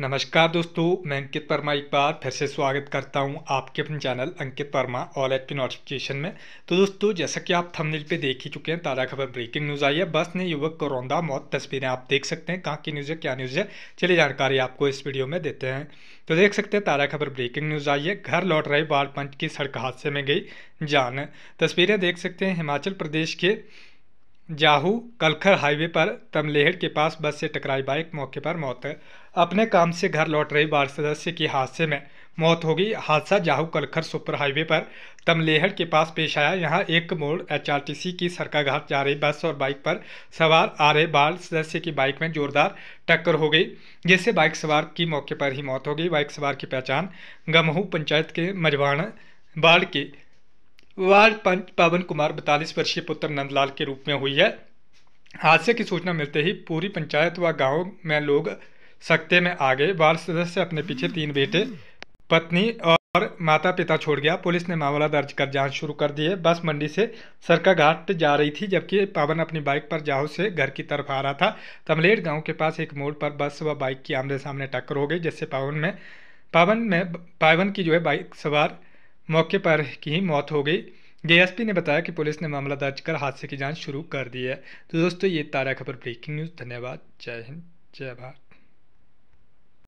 नमस्कार दोस्तों मैं अंकित वर्मा एक बार फिर से स्वागत करता हूं आपके अपने channel Ankit Verma all eight के नोटिफिकेशन में तो दोस्तों जैसा कि आप थंबनेल पे देख ही चुके हैं ताज़ा खबर ब्रेकिंग न्यूज़ आई है बस ने युवक को रौंदा मौत तस्वीरें आप देख सकते हैं कहाँ की न्यूज़ है क्या न्यूज़ है चलिए जानकारी आपको इस वीडियो में देते हैं तो देख सकते हैं ताज़ा खबर ब्रेकिंग न्यूज़ आई है घर लौट रहे बाल पंच की सड़क हादसे में गई जान तस्वीरें देख सकते हैं हिमाचल प्रदेश के जाहू कलखर हाईवे पर तमलेहड़ के पास बस से टकराई बाइक मौके पर मौत अपने काम से घर लौट रही बार सदस्य की हादसे में मौत हो गई हादसा जाहू कलखर सुपर हाईवे पर तमलेहड़ के पास पेश आया यहां एक मोड़ एचआरटीसी की सरकाघाट जा रही बस और बाइक पर सवार आ रहे बाल सदस्य की बाइक में जोरदार टक्कर हो गई जिससे बाइक सवार की मौके पर ही मौत हो गई बाइक सवार की पहचान गमहू पंचायत के मजवाना बाढ़ के वार्ड पंच पवन कुमार बतालीस वर्षीय पुत्र नंदलाल के रूप में हुई है हादसे की सूचना मिलते ही पूरी पंचायत व गांव में लोग सख्ते में आ गए वार्ड सदस्य अपने पीछे तीन बेटे पत्नी और माता पिता छोड़ गया पुलिस ने मामला दर्ज कर जांच शुरू कर दी है बस मंडी से सरका घाट जा रही थी जबकि पवन अपनी बाइक पर जाहो से घर की तरफ आ रहा था तमलेट गांव के पास एक मोड़ पर बस व बाइक की आमने सामने टक्कर हो गई जिससे पवन में पवन में पावन की जो है बाइक सवार मौके पर की मौत हो गई डीएसपी ने बताया कि पुलिस ने मामला दर्ज कर हादसे की जांच शुरू कर दी है तो दोस्तों ये तारा खबर ब्रेकिंग न्यूज़ धन्यवाद जय हिंद जय भारत